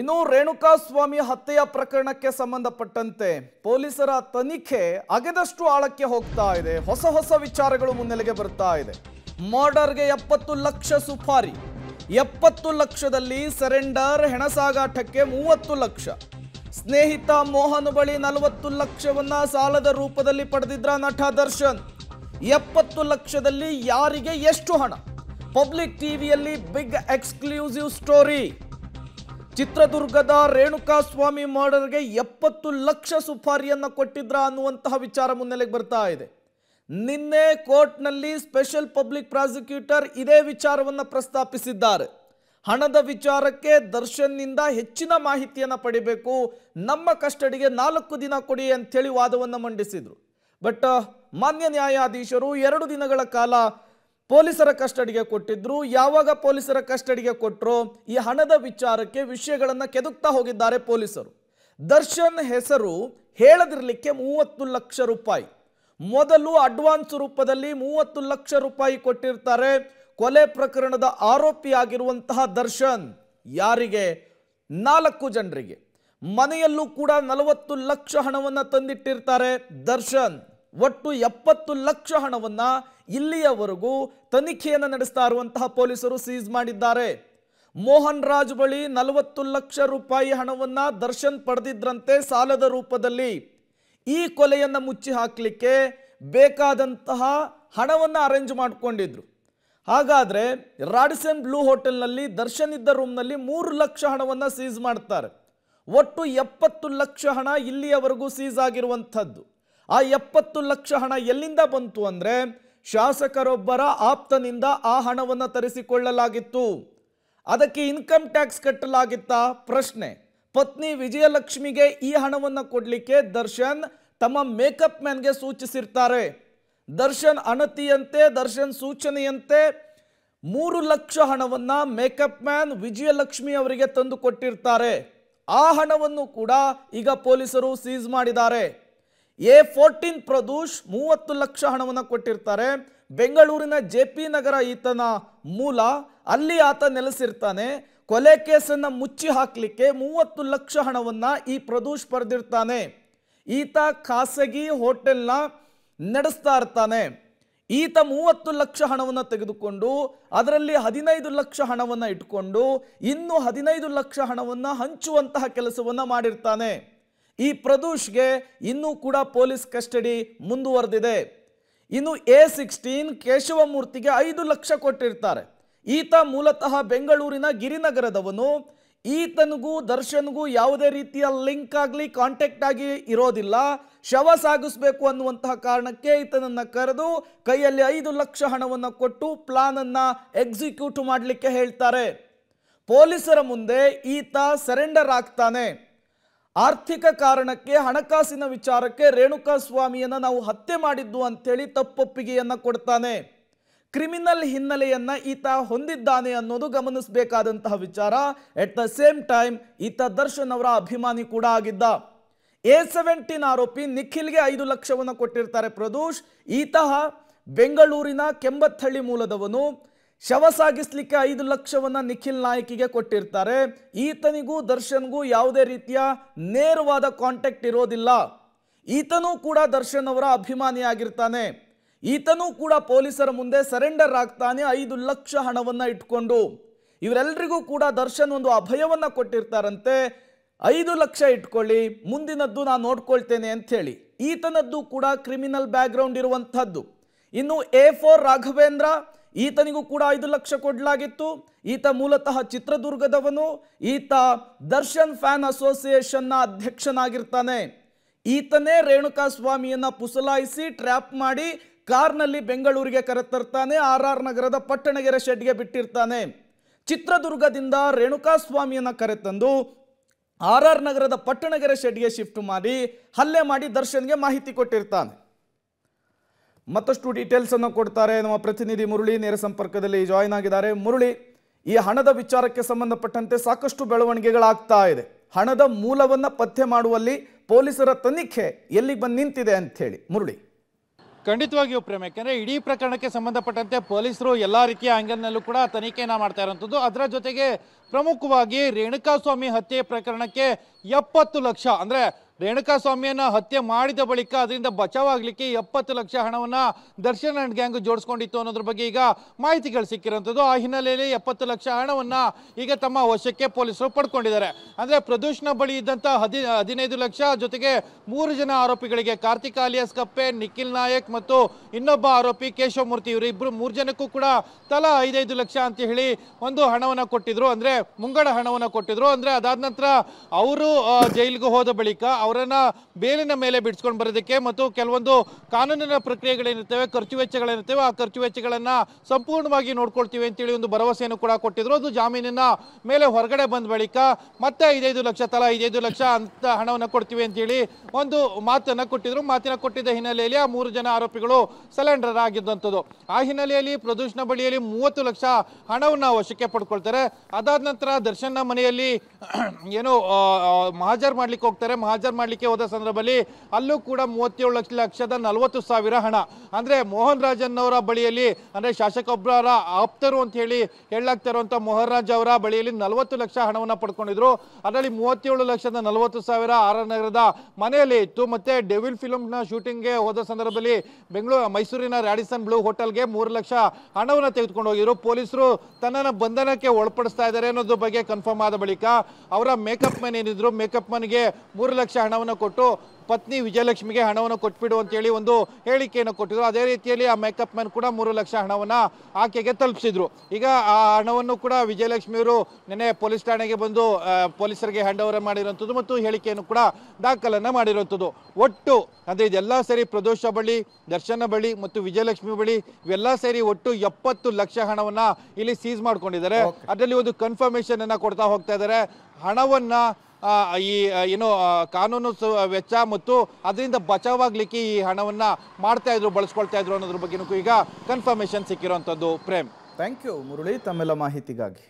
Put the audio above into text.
ಇನ್ನು ರೇಣುಕಾಸ್ವಾಮಿ ಹತ್ಯೆಯ ಪ್ರಕರಣಕ್ಕೆ ಸಂಬಂಧಪಟ್ಟಂತೆ ಪೊಲೀಸರ ತನಿಖೆ ಅಗೆದಷ್ಟು ಆಳಕ್ಕೆ ಹೋಗ್ತಾ ಇದೆ ಹೊಸ ಹೊಸ ವಿಚಾರಗಳು ಮುನ್ನೆಲೆಗೆ ಬರ್ತಾ ಇದೆ ಮರ್ಡರ್ಗೆ ಎಪ್ಪತ್ತು ಲಕ್ಷ ಸುಪಾರಿ ಎಪ್ಪತ್ತು ಲಕ್ಷದಲ್ಲಿ ಸರೆಂಡರ್ ಹೆಣಸಾಗಾಟಕ್ಕೆ ಮೂವತ್ತು ಲಕ್ಷ ಸ್ನೇಹಿತ ಮೋಹನ್ ಬಳಿ ನಲವತ್ತು ಲಕ್ಷವನ್ನ ಸಾಲದ ರೂಪದಲ್ಲಿ ಪಡೆದಿದ್ರ ನಟ ದರ್ಶನ್ ಎಪ್ಪತ್ತು ಲಕ್ಷದಲ್ಲಿ ಯಾರಿಗೆ ಎಷ್ಟು ಹಣ ಪಬ್ಲಿಕ್ ಟಿವಿಯಲ್ಲಿ ಬಿಗ್ ಎಕ್ಸ್ಕ್ಲೂಸಿವ್ ಸ್ಟೋರಿ ಚಿತ್ರದುರ್ಗದ ರೇಣುಕಾಸ್ವಾಮಿ ಮರ್ಡರ್ಗೆ ಎಪ್ಪತ್ತು ಲಕ್ಷ ಸುಪಾರಿಯನ್ನು ಕೊಟ್ಟಿದ್ರ ಅನ್ನುವಂತಹ ವಿಚಾರ ಮುನ್ನೆಲೆಗೆ ಬರ್ತಾ ಇದೆ ನಿನ್ನೆ ಕೋರ್ಟ್ನಲ್ಲಿ ಸ್ಪೆಷಲ್ ಪಬ್ಲಿಕ್ ಪ್ರಾಸಿಕ್ಯೂಟರ್ ಇದೇ ವಿಚಾರವನ್ನು ಪ್ರಸ್ತಾಪಿಸಿದ್ದಾರೆ ಹಣದ ವಿಚಾರಕ್ಕೆ ದರ್ಶನ್ನಿಂದ ಹೆಚ್ಚಿನ ಮಾಹಿತಿಯನ್ನು ಪಡಿಬೇಕು ನಮ್ಮ ಕಸ್ಟಡಿಗೆ ನಾಲ್ಕು ದಿನ ಕೊಡಿ ಅಂಥೇಳಿ ವಾದವನ್ನು ಮಂಡಿಸಿದರು ಬಟ್ ಮಾನ್ಯ ನ್ಯಾಯಾಧೀಶರು ಎರಡು ದಿನಗಳ ಕಾಲ ಪೊಲೀಸರ ಕಸ್ಟಡಿಗೆ ಕೊಟ್ಟಿದ್ರು ಯಾವಾಗ ಪೊಲೀಸರ ಕಸ್ಟಡಿಗೆ ಕೊಟ್ಟರು ಈ ಹಣದ ವಿಚಾರಕ್ಕೆ ವಿಷಯಗಳನ್ನು ಕೆದುಕ್ತಾ ಹೋಗಿದ್ದಾರೆ ಪೊಲೀಸರು ದರ್ಶನ್ ಹೆಸರು ಹೇಳದಿರಲಿಕ್ಕೆ ಮೂವತ್ತು ಲಕ್ಷ ರೂಪಾಯಿ ಮೊದಲು ಅಡ್ವಾನ್ಸ್ ರೂಪದಲ್ಲಿ ಮೂವತ್ತು ಲಕ್ಷ ರೂಪಾಯಿ ಕೊಟ್ಟಿರ್ತಾರೆ ಕೊಲೆ ಪ್ರಕರಣದ ಆರೋಪಿಯಾಗಿರುವಂತಹ ದರ್ಶನ್ ಯಾರಿಗೆ ನಾಲ್ಕು ಜನರಿಗೆ ಮನೆಯಲ್ಲೂ ಕೂಡ ನಲವತ್ತು ಲಕ್ಷ ಹಣವನ್ನು ತಂದಿಟ್ಟಿರ್ತಾರೆ ದರ್ಶನ್ ಒಟ್ಟು ಎಪ್ಪತ್ತು ಲಕ್ಷ ಹಣವನ್ನ ಇಲ್ಲಿಯವರೆಗೂ ತನಿಖೆಯನ್ನು ನಡೆಸ್ತಾ ಇರುವಂತಹ ಪೊಲೀಸರು ಸೀಸ್ ಮಾಡಿದ್ದಾರೆ ಮೋಹನ್ ರಾಜ್ ಬಳಿ ನಲವತ್ತು ಲಕ್ಷ ರೂಪಾಯಿ ಹಣವನ್ನ ದರ್ಶನ್ ಪಡೆದಿದ್ರಂತೆ ಸಾಲದ ರೂಪದಲ್ಲಿ ಈ ಕೊಲೆಯನ್ನು ಮುಚ್ಚಿ ಹಾಕಲಿಕ್ಕೆ ಬೇಕಾದಂತಹ ಹಣವನ್ನು ಅರೇಂಜ್ ಮಾಡಿಕೊಂಡಿದ್ರು ಹಾಗಾದರೆ ರಾಡಿಸನ್ ಬ್ಲೂ ಹೋಟೆಲ್ನಲ್ಲಿ ದರ್ಶನ್ ಇದ್ದ ರೂಮ್ನಲ್ಲಿ ಮೂರು ಲಕ್ಷ ಹಣವನ್ನು ಸೀಸ್ ಮಾಡ್ತಾರೆ ಒಟ್ಟು ಎಪ್ಪತ್ತು ಲಕ್ಷ ಹಣ ಇಲ್ಲಿಯವರೆಗೂ ಸೀಸ್ ಆಗಿರುವಂಥದ್ದು ಆ ಎಪ್ಪತ್ತು ಲಕ್ಷ ಹಣ ಎಲ್ಲಿಂದ ಬಂತು ಅಂದರೆ ಶಾಸಕರೊಬ್ಬರ ಆಪ್ತನಿಂದ ಆ ಹಣವನ್ನು ತರಿಸಿಕೊಳ್ಳಲಾಗಿತ್ತು ಅದಕ್ಕೆ ಇನ್ಕಮ್ ಟ್ಯಾಕ್ಸ್ ಕಟ್ಟಲಾಗಿತ್ತ ಪ್ರಶ್ನೆ ಪತ್ನಿ ವಿಜಯಲಕ್ಷ್ಮಿಗೆ ಈ ಹಣವನ್ನು ಕೊಡಲಿಕ್ಕೆ ದರ್ಶನ್ ತಮ್ಮ ಮೇಕಪ್ ಮ್ಯಾನ್ಗೆ ಸೂಚಿಸಿರ್ತಾರೆ ದರ್ಶನ್ ಅಣತಿಯಂತೆ ದರ್ಶನ್ ಸೂಚನೆಯಂತೆ ಮೂರು ಲಕ್ಷ ಹಣವನ್ನು ಮೇಕಪ್ ಮ್ಯಾನ್ ವಿಜಯಲಕ್ಷ್ಮಿ ಅವರಿಗೆ ತಂದು ಕೊಟ್ಟಿರ್ತಾರೆ ಆ ಹಣವನ್ನು ಕೂಡ ಈಗ ಪೊಲೀಸರು ಸೀಸ್ ಮಾಡಿದ್ದಾರೆ ಎ ಫೋರ್ಟೀನ್ ಪ್ರದೂಷ್ ಮೂವತ್ತು ಲಕ್ಷ ಹಣವನ್ನು ಕೊಟ್ಟಿರ್ತಾರೆ ಬೆಂಗಳೂರಿನ ಜೆ ಪಿ ನಗರ ಈತನ ಮೂಲ ಅಲ್ಲಿ ಆತ ನೆಲೆಸಿರ್ತಾನೆ ಕೊಲೆ ಕೇಸನ್ನು ಮುಚ್ಚಿ ಹಾಕಲಿಕ್ಕೆ ಮೂವತ್ತು ಲಕ್ಷ ಹಣವನ್ನು ಈ ಪ್ರದೂಷ್ ಪಡೆದಿರ್ತಾನೆ ಈತ ಖಾಸಗಿ ಹೋಟೆಲ್ನ ನಡೆಸ್ತಾ ಇರ್ತಾನೆ ಈತ ಮೂವತ್ತು ಲಕ್ಷ ಹಣವನ್ನು ತೆಗೆದುಕೊಂಡು ಅದರಲ್ಲಿ ಹದಿನೈದು ಲಕ್ಷ ಹಣವನ್ನು ಇಟ್ಕೊಂಡು ಇನ್ನು ಹದಿನೈದು ಲಕ್ಷ ಹಣವನ್ನು ಹಂಚುವಂತಹ ಕೆಲಸವನ್ನು ಮಾಡಿರ್ತಾನೆ ಈ ಪ್ರದೂಷ್ಗೆ ಇನ್ನೂ ಕೂಡ ಪೊಲೀಸ್ ಕಸ್ಟಡಿ ಮುಂದುವರೆದಿದೆ ಇನ್ನು ಎ ಸಿಕ್ಸ್ಟೀನ್ ಕೇಶವಮೂರ್ತಿಗೆ ಐದು ಲಕ್ಷ ಕೊಟ್ಟಿರ್ತಾರೆ ಈತ ಮೂಲತಃ ಬೆಂಗಳೂರಿನ ಗಿರಿನಗರದವನು ಈತನಿಗೂ ದರ್ಶನ್ಗೂ ಯಾವುದೇ ರೀತಿಯ ಲಿಂಕ್ ಆಗಲಿ ಕಾಂಟ್ಯಾಕ್ಟ್ ಆಗಿ ಇರೋದಿಲ್ಲ ಶವ ಸಾಗಿಸ್ಬೇಕು ಅನ್ನುವಂತಹ ಕಾರಣಕ್ಕೆ ಈತನನ್ನು ಕರೆದು ಕೈಯಲ್ಲಿ ಐದು ಲಕ್ಷ ಹಣವನ್ನು ಕೊಟ್ಟು ಪ್ಲಾನನ್ನು ಎಕ್ಸಿಕ್ಯೂಟ್ ಮಾಡಲಿಕ್ಕೆ ಹೇಳ್ತಾರೆ ಪೊಲೀಸರ ಮುಂದೆ ಈತ ಸರೆಂಡರ್ ಆಗ್ತಾನೆ ಆರ್ಥಿಕ ಕಾರಣಕ್ಕೆ ಹಣಕಾಸಿನ ವಿಚಾರಕ್ಕೆ ರೇಣುಕಾ ಸ್ವಾಮಿಯನ್ನು ನಾವು ಹತ್ಯೆ ಮಾಡಿದ್ದು ಅಂಥೇಳಿ ತಪ್ಪೊಪ್ಪಿಗೆಯನ್ನು ಕೊಡ್ತಾನೆ ಕ್ರಿಮಿನಲ್ ಹಿನ್ನೆಲೆಯನ್ನ ಈತ ಹೊಂದಿದ್ದಾನೆ ಅನ್ನೋದು ಗಮನಿಸಬೇಕಾದಂತಹ ವಿಚಾರ ಎಟ್ ದ ಸೇಮ್ ಟೈಮ್ ಈತ ದರ್ಶನ್ ಅವರ ಅಭಿಮಾನಿ ಕೂಡ ಆಗಿದ್ದ ಎ ಸೆವೆಂಟೀನ್ ಆರೋಪಿ ನಿಖಿಲ್ಗೆ ಐದು ಲಕ್ಷವನ್ನು ಕೊಟ್ಟಿರ್ತಾರೆ ಪ್ರದೋಷ್ ಈತ ಬೆಂಗಳೂರಿನ ಕೆಂಬತ್ತಳ್ಳಿ ಮೂಲದವನು ಶವ ಸಾಗಿಸ್ಲಿಕ್ಕೆ ಐದು ಲಕ್ಷವನ್ನು ನಿಖಿಲ್ ನಾಯಕಿಗೆ ಕೊಟ್ಟಿರ್ತಾರೆ ಈತನಿಗೂ ದರ್ಶನ್ಗೂ ಯಾವುದೇ ರೀತಿಯ ನೇರವಾದ ಕಾಂಟ್ಯಾಕ್ಟ್ ಇರೋದಿಲ್ಲ ಈತನೂ ಕೂಡ ದರ್ಶನ್ ಅವರ ಅಭಿಮಾನಿಯಾಗಿರ್ತಾನೆ ಈತನೂ ಕೂಡ ಪೊಲೀಸರ ಮುಂದೆ ಸರೆಂಡರ್ ಆಗ್ತಾನೆ ಐದು ಲಕ್ಷ ಹಣವನ್ನು ಇಟ್ಕೊಂಡು ಇವರೆಲ್ಲರಿಗೂ ಕೂಡ ದರ್ಶನ್ ಒಂದು ಅಭಯವನ್ನು ಕೊಟ್ಟಿರ್ತಾರಂತೆ ಐದು ಲಕ್ಷ ಇಟ್ಕೊಳ್ಳಿ ಮುಂದಿನದ್ದು ನಾನು ನೋಡ್ಕೊಳ್ತೇನೆ ಹೇಳಿ ಈತನದ್ದು ಕೂಡ ಕ್ರಿಮಿನಲ್ ಬ್ಯಾಕ್ಗ್ರೌಂಡ್ ಇರುವಂಥದ್ದು ಇನ್ನು ಎ ಫೋರ್ ರಾಘವೇಂದ್ರ ಈತನಿಗೂ ಕೂಡ ಐದು ಲಕ್ಷ ಕೊಡಲಾಗಿತ್ತು ಈತ ಮೂಲತಃ ಚಿತ್ರದುರ್ಗದವನು ಈತ ದರ್ಶನ್ ಫ್ಯಾನ್ ಅಸೋಸಿಯೇಷನ್ನ ಅಧ್ಯಕ್ಷನಾಗಿರ್ತಾನೆ ಈತನೇ ರೇಣುಕಾ ಸ್ವಾಮಿಯನ್ನು ಪುಸಲಾಯಿಸಿ ಟ್ರ್ಯಾಪ್ ಮಾಡಿ ಕಾರ್ನಲ್ಲಿ ಬೆಂಗಳೂರಿಗೆ ಕರೆತರ್ತಾನೆ ಆರ್ ಆರ್ ನಗರದ ಪಟ್ಟಣಗೆರೆ ಶೆಡ್ಗೆ ಬಿಟ್ಟಿರ್ತಾನೆ ಚಿತ್ರದುರ್ಗದಿಂದ ರೇಣುಕಾ ಸ್ವಾಮಿಯನ್ನು ಕರೆತಂದು ಆರ್ ಆರ್ ನಗರದ ಪಟ್ಟಣಗೆರೆ ಶೆಡ್ಗೆ ಶಿಫ್ಟ್ ಮಾಡಿ ಹಲ್ಲೆ ಮಾಡಿ ದರ್ಶನ್ಗೆ ಮಾಹಿತಿ ಕೊಟ್ಟಿರ್ತಾನೆ ಮತ್ತಷ್ಟು ಡೀಟೇಲ್ಸ್ ಅನ್ನು ಕೊಡ್ತಾರೆ ನಮ್ಮ ಪ್ರತಿನಿಧಿ ಮುರಳಿ ನೇರ ಸಂಪರ್ಕದಲ್ಲಿ ಜಾಯಿನ್ ಆಗಿದ್ದಾರೆ ಮುರುಳಿ ಈ ಹಣದ ವಿಚಾರಕ್ಕೆ ಸಂಬಂಧಪಟ್ಟಂತೆ ಸಾಕಷ್ಟು ಬೆಳವಣಿಗೆಗಳಾಗ್ತಾ ಇದೆ ಹಣದ ಮೂಲವನ್ನು ಪತ್ತೆ ಮಾಡುವಲ್ಲಿ ಪೊಲೀಸರ ತನಿಖೆ ಎಲ್ಲಿಗೆ ಬಂದು ನಿಂತಿದೆ ಅಂತ ಹೇಳಿ ಮುರುಳಿ ಖಂಡಿತವಾಗಿಯೂ ಪ್ರೇಮ ಯಾಕೆಂದರೆ ಇಡೀ ಪ್ರಕರಣಕ್ಕೆ ಸಂಬಂಧಪಟ್ಟಂತೆ ಪೊಲೀಸರು ಎಲ್ಲ ರೀತಿಯ ಆ್ಯಂಗಲ್ನಲ್ಲೂ ಕೂಡ ತನಿಖೆಯನ್ನು ಮಾಡ್ತಾ ಇರುವಂಥದ್ದು ಅದರ ಜೊತೆಗೆ ಪ್ರಮುಖವಾಗಿ ರೇಣುಕಾಸ್ವಾಮಿ ಹತ್ಯೆ ಪ್ರಕರಣಕ್ಕೆ ಎಪ್ಪತ್ತು ಲಕ್ಷ ಅಂದರೆ ರೇಣುಕಾಸ್ವಾಮಿಯನ್ನ ಹತ್ಯೆ ಮಾಡಿದ ಬಳಿಕ ಅದರಿಂದ ಬಚಾವಾಗಲಿಕ್ಕೆ ಎಪ್ಪತ್ತು ಲಕ್ಷ ಹಣವನ್ನು ದರ್ಶನ್ ಅಂಡ್ ಗ್ಯಾಂಗ್ ಜೋಡಿಸ್ಕೊಂಡಿತ್ತು ಅನ್ನೋದ್ರ ಬಗ್ಗೆ ಈಗ ಮಾಹಿತಿಗಳು ಸಿಕ್ಕಿರೋಂಥದ್ದು ಆ ಹಿನ್ನೆಲೆಯಲ್ಲಿ ಎಪ್ಪತ್ತು ಲಕ್ಷ ಹಣವನ್ನು ಈಗ ತಮ್ಮ ವಶಕ್ಕೆ ಪೊಲೀಸರು ಪಡ್ಕೊಂಡಿದ್ದಾರೆ ಅಂದರೆ ಪ್ರದೂಷಣ ಬಳಿ ಇದ್ದಂತ ಹದಿನೈದು ಲಕ್ಷ ಜೊತೆಗೆ ಮೂರು ಜನ ಆರೋಪಿಗಳಿಗೆ ಕಾರ್ತಿಕ್ ಆಲಿಯಾಸ್ ಕಪ್ಪೆ ನಿಖಿಲ್ ನಾಯಕ್ ಮತ್ತು ಇನ್ನೊಬ್ಬ ಆರೋಪಿ ಕೇಶವಮೂರ್ತಿ ಇವರು ಇಬ್ಬರು ಮೂರು ಜನಕ್ಕೂ ಕೂಡ ತಲಾ ಐದೈದು ಲಕ್ಷ ಅಂತ ಹೇಳಿ ಒಂದು ಹಣವನ್ನು ಕೊಟ್ಟಿದ್ರು ಅಂದರೆ ಮುಂಗಡ ಹಣವನ್ನು ಕೊಟ್ಟಿದ್ರು ಅಂದರೆ ಅದಾದ ನಂತರ ಅವರು ಜೈಲಿಗೆ ಹೋದ ಬಳಿಕ ಅವರ ಅವರನ್ನ ಬೇಲಿನ ಮೇಲೆ ಬಿಡಿಸ್ಕೊಂಡು ಬರೋದಕ್ಕೆ ಮತ್ತು ಕೆಲವೊಂದು ಕಾನೂನಿನ ಪ್ರಕ್ರಿಯೆಗಳೇನಿರ್ತವೆ ಖರ್ಚು ವೆಚ್ಚಗಳೇನಿರ್ತವೆ ಆ ಖರ್ಚು ವೆಚ್ಚಗಳನ್ನ ಸಂಪೂರ್ಣವಾಗಿ ನೋಡ್ಕೊಳ್ತೀವಿ ಅಂತೇಳಿ ಒಂದು ಭರವಸೆಯನ್ನು ಕೂಡ ಕೊಟ್ಟಿದ್ರು ಅದು ಜಾಮೀನಿನ ಮೇಲೆ ಹೊರಗಡೆ ಬಂದ ಬಳಿಕ ಮತ್ತೆ ಐದೈದು ಲಕ್ಷ ತಲಾ ಐದೈದು ಲಕ್ಷ ಅಂತ ಹಣವನ್ನು ಕೊಡ್ತೀವಿ ಅಂತೇಳಿ ಒಂದು ಮಾತನ್ನು ಕೊಟ್ಟಿದ್ರು ಮಾತಿನ ಕೊಟ್ಟಿದ್ದ ಹಿನ್ನೆಲೆಯಲ್ಲಿ ಆ ಮೂರು ಜನ ಆರೋಪಿಗಳು ಸೆಲೆಂಡರ್ ಆಗಿದ್ದಂಥದ್ದು ಆ ಹಿನ್ನೆಲೆಯಲ್ಲಿ ಪ್ರದೂಷಣ ಬಳಿಯಲ್ಲಿ ಮೂವತ್ತು ಲಕ್ಷ ಹಣವನ್ನು ವಶಕ್ಕೆ ಪಡ್ಕೊಳ್ತಾರೆ ಅದಾದ ನಂತರ ದರ್ಶನ ಮನೆಯಲ್ಲಿ ಏನು ಮಹಾಜರ್ ಮಾಡ್ಲಿಕ್ಕೆ ಹೋಗ್ತಾರೆ ಮಹಾಜರ್ ಮಾಡಲಿಕ್ಕೆ ಹೋದ ಸಂದರ್ಭದಲ್ಲಿ ಅಲ್ಲೂ ಕೂಡ ಮೂವತ್ತೇಳು ಲಕ್ಷ ಲಕ್ಷದ ನಲವತ್ತು ಸಾವಿರ ಹಣ ಅಂದ್ರೆ ಮೋಹನ್ ರಾಜನ್ ಅವರ ಬಳಿಯಲ್ಲಿ ಅಂದರೆ ಶಾಸಕೊಬ್ಬರ ಆಪ್ತರು ಅಂತ ಹೇಳಿ ಹೇಳಲಾಗ್ತಾ ಇರುವಂಥ ಮೋಹನ್ ರಾಜ್ ಅವರ ಬಳಿಯಲ್ಲಿ ನಲವತ್ತು ಲಕ್ಷ ಹಣವನ್ನು ಪಡ್ಕೊಂಡಿದ್ರು ಅದರಲ್ಲಿ ಮೂವತ್ತೇಳು ಲಕ್ಷದ ನಲವತ್ತು ಸಾವಿರ ನಗರದ ಮನೆಯಲ್ಲಿ ಇತ್ತು ಮತ್ತೆ ಡೆವಿಲ್ ನ ಶೂಟಿಂಗ್ ಗೆ ಹೋದ ಸಂದರ್ಭದಲ್ಲಿ ಬೆಂಗಳೂರು ಮೈಸೂರಿನ ರ್ಯಾಡಿಸನ್ ಬ್ಲೂ ಹೋಟೆಲ್ಗೆ ಮೂರು ಲಕ್ಷ ಹಣವನ್ನು ತೆಗೆದುಕೊಂಡು ಹೋಗಿದ್ರು ಪೊಲೀಸರು ತನ್ನ ಬಂಧನಕ್ಕೆ ಒಳಪಡಿಸ್ತಾ ಇದ್ದಾರೆ ಅನ್ನೋದ್ರ ಬಗ್ಗೆ ಕನ್ಫರ್ಮ್ ಆದ ಬಳಿಕ ಅವರ ಮೇಕಪ್ ಮನ್ ಏನಿದ್ರು ಮೇಕಪ್ ಗೆ ಮೂರು ಲಕ್ಷ ಹಣವನ್ನು ಕೊಟ್ಟು ಪತ್ನಿ ವಿಜಯಲಕ್ಷ್ಮಿಗೆ ಹಣವನ್ನು ಕೊಟ್ಬಿಡು ಅಂತೇಳಿ ಒಂದು ಹೇಳಿಕೆಯನ್ನು ಕೊಟ್ಟಿದ್ರು ಅದೇ ರೀತಿಯಲ್ಲಿ ಆ ಮೇಕಪ್ ಮ್ಯಾನ್ ಕೂಡ ಮೂರು ಲಕ್ಷ ಹಣವನ್ನು ಆಕೆಗೆ ತಲುಪಿಸಿದ್ರು ಈಗ ಆ ಹಣವನ್ನು ಕೂಡ ವಿಜಯಲಕ್ಷ್ಮಿಯವರು ನಿನ್ನೆ ಪೊಲೀಸ್ ಠಾಣೆಗೆ ಬಂದು ಪೊಲೀಸರಿಗೆ ಹ್ಯಾಂಡ್ ಓವರ್ ಮಾಡಿರುವಂಥದ್ದು ಮತ್ತು ಹೇಳಿಕೆಯನ್ನು ಕೂಡ ದಾಖಲನ್ನು ಮಾಡಿರುವಂಥದ್ದು ಒಟ್ಟು ಅಂದರೆ ಇದೆಲ್ಲ ಸೇರಿ ಪ್ರದೋಷ ಬಳಿ ದರ್ಶನ ಬಳಿ ಮತ್ತು ವಿಜಯಲಕ್ಷ್ಮಿ ಬಳಿ ಇವೆಲ್ಲ ಸೇರಿ ಒಟ್ಟು ಎಪ್ಪತ್ತು ಲಕ್ಷ ಹಣವನ್ನು ಇಲ್ಲಿ ಸೀಸ್ ಮಾಡ್ಕೊಂಡಿದ್ದಾರೆ ಅದರಲ್ಲಿ ಒಂದು ಕನ್ಫರ್ಮೇಷನ್ ಅನ್ನು ಕೊಡ್ತಾ ಹೋಗ್ತಾ ಇದ್ದಾರೆ ಹಣವನ್ನು ಈ ಏನು ಕಾನೂನು ವೆಚ್ಚ ಮತ್ತು ಅದರಿಂದ ಬಚಾವಾಗ್ಲಿಕ್ಕೆ ಈ ಹಣವನ್ನು ಮಾಡ್ತಾ ಇದ್ರು ಬಳಸ್ಕೊಳ್ತಾ ಇದ್ರು ಅನ್ನೋದ್ರ ಬಗ್ಗೆನೂ ಈಗ ಕನ್ಫರ್ಮೇಷನ್ ಸಿಕ್ಕಿರುವಂತದ್ದು ಪ್ರೇಮ್ ಥ್ಯಾಂಕ್ ಯು ಮುರಳಿ ತಮ್ಮೆಲ್ಲ ಮಾಹಿತಿಗಾಗಿ